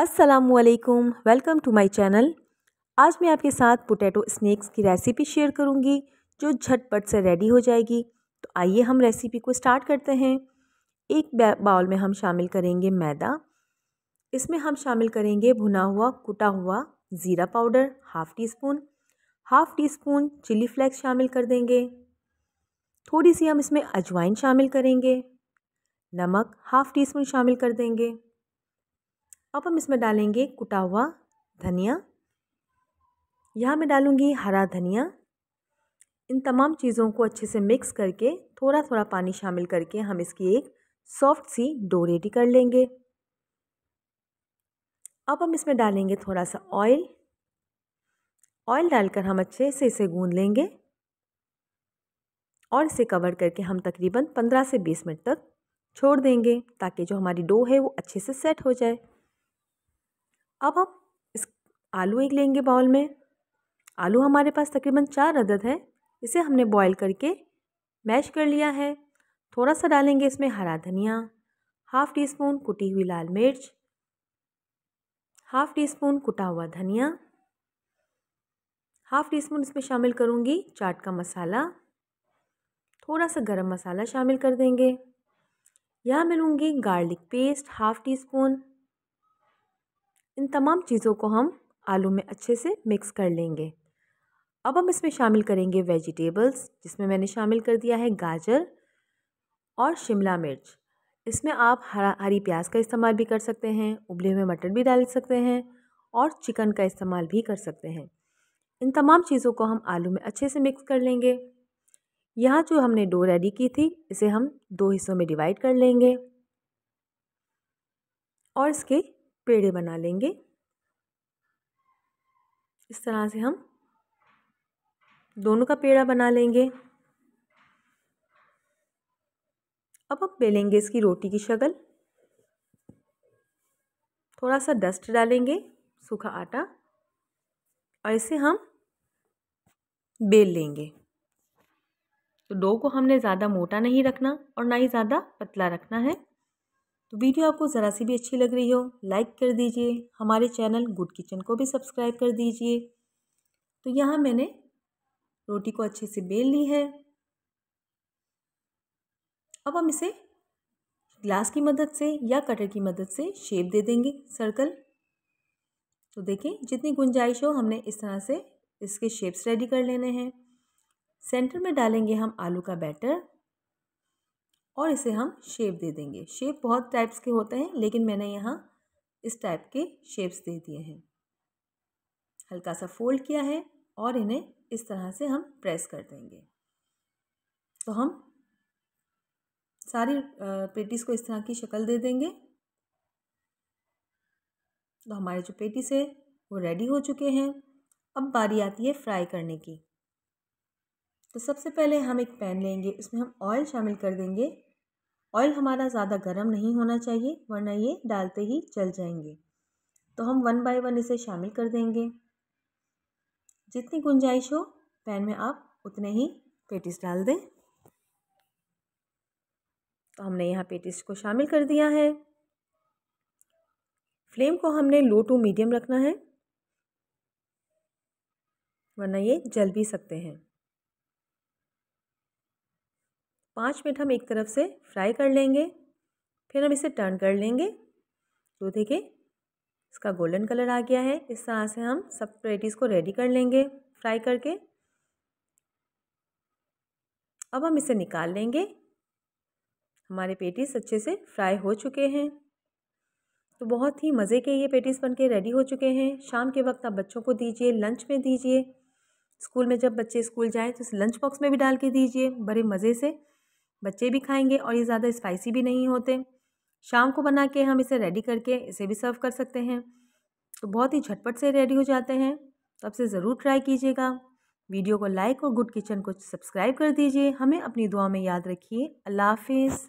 असलकुम welcome to my channel आज मैं आपके साथ पोटैटो स्नैक्स की रेसिपी शेयर करूंगी जो झटपट से रेडी हो जाएगी तो आइए हम रेसिपी को स्टार्ट करते हैं एक बाउल में हम शामिल करेंगे मैदा इसमें हम शामिल करेंगे भुना हुआ कुटा हुआ ज़ीरा powder half teaspoon half teaspoon chilli flakes शामिल कर देंगे थोड़ी सी हम इसमें अजवाइन शामिल करेंगे नमक हाफ़ टी स्पून शामिल कर देंगे अब हम इसमें डालेंगे कुटा हुआ धनिया यहाँ मैं डालूँगी हरा धनिया इन तमाम चीज़ों को अच्छे से मिक्स करके थोड़ा थोड़ा पानी शामिल करके हम इसकी एक सॉफ्ट सी डो रेडी कर लेंगे अब हम इसमें डालेंगे थोड़ा सा ऑयल ऑयल डालकर हम अच्छे से इसे गूंद लेंगे और इसे कवर करके हम तकरीबन 15 से 20 मिनट तक छोड़ देंगे ताकि जो हमारी डो है वो अच्छे से सेट हो जाए अब हम इस आलू एक लेंगे बाउल में आलू हमारे पास तकरीबन चार अदद है इसे हमने बॉईल करके मैश कर लिया है थोड़ा सा डालेंगे इसमें हरा धनिया हाफ़ टी स्पून कुटी हुई लाल मिर्च हाफ़ टी स्पून कुटा हुआ धनिया हाफ़ टी स्पून इसमें शामिल करूँगी चाट का मसाला थोड़ा सा गरम मसाला शामिल कर देंगे यहाँ मैं लूँगी garlic paste half teaspoon इन तमाम चीज़ों को हम आलू में अच्छे से मिक्स कर लेंगे अब हम इसमें शामिल करेंगे वेजिटेबल्स जिसमें मैंने शामिल कर दिया है गाजर और शिमला मिर्च इसमें आप हरा हरी प्याज का इस्तेमाल भी कर सकते हैं उबले हुए मटर भी डाल सकते हैं और चिकन का इस्तेमाल भी कर सकते हैं इन तमाम चीज़ों को हम आलू में अच्छे से मिक्स कर लेंगे यहाँ जो हमने डो रेडी की थी इसे हम दो हिस्सों में डिवाइड कर लेंगे और इसके पेड़े बना लेंगे इस तरह से हम दोनों का पेड़ा बना लेंगे अब हम बेलेंगे इसकी रोटी की शक्ल थोड़ा सा डस्ट डालेंगे सूखा आटा और इसे हम बेल लेंगे तो डो को हमने ज़्यादा मोटा नहीं रखना और ना ही ज़्यादा पतला रखना है तो वीडियो आपको ज़रा सी भी अच्छी लग रही हो लाइक कर दीजिए हमारे चैनल गुड किचन को भी सब्सक्राइब कर दीजिए तो यहाँ मैंने रोटी को अच्छे से बेल ली है अब हम इसे ग्लास की मदद से या कटर की मदद से शेप दे देंगे सर्कल तो देखें जितनी गुंजाइश हो हमने इस तरह से इसके शेप्स रेडी कर लेने हैं सेंटर में डालेंगे हम आलू का बैटर और इसे हम शेप दे देंगे शेप बहुत टाइप्स के होते हैं लेकिन मैंने यहाँ इस टाइप के शेप्स दे दिए हैं हल्का सा फोल्ड किया है और इन्हें इस तरह से हम प्रेस कर देंगे तो हम सारी पेटीज़ को इस तरह की शक्ल दे देंगे तो हमारे जो पेटीज है वो रेडी हो चुके हैं अब बारी आती है फ्राई करने की तो सबसे पहले हम एक पैन लेंगे उसमें हम ऑयल शामिल कर देंगे ऑयल हमारा ज़्यादा गर्म नहीं होना चाहिए वरना ये डालते ही जल जाएंगे तो हम वन बाय वन इसे शामिल कर देंगे जितनी गुंजाइश हो पैन में आप उतने ही पेटिस डाल दें तो हमने यहाँ पेटिस को शामिल कर दिया है फ्लेम को हमने लो टू मीडियम रखना है वरना ये जल भी सकते हैं पाँच मिनट हम एक तरफ से फ्राई कर लेंगे फिर हम इसे टर्न कर लेंगे तो देखिए इसका गोल्डन कलर आ गया है इस तरह से हम सब पेटीज़ को रेडी कर लेंगे फ्राई करके अब हम इसे निकाल लेंगे हमारे पेटीज़ अच्छे से फ्राई हो चुके हैं तो बहुत ही मज़े के ये पेटीज़ बन के रेडी हो चुके हैं शाम के वक्त आप बच्चों को दीजिए लंच में दीजिए स्कूल में जब बच्चे स्कूल जाएँ तो इस लंच बॉक्स में भी डाल के दीजिए बड़े मज़े से बच्चे भी खाएंगे और ये ज़्यादा स्पाइसी भी नहीं होते शाम को बना के हम इसे रेडी करके इसे भी सर्व कर सकते हैं तो बहुत ही झटपट से रेडी हो जाते हैं तो आपसे ज़रूर ट्राई कीजिएगा वीडियो को लाइक और गुड किचन को सब्सक्राइब कर दीजिए हमें अपनी दुआ में याद रखिए अल्लाह हाफिज़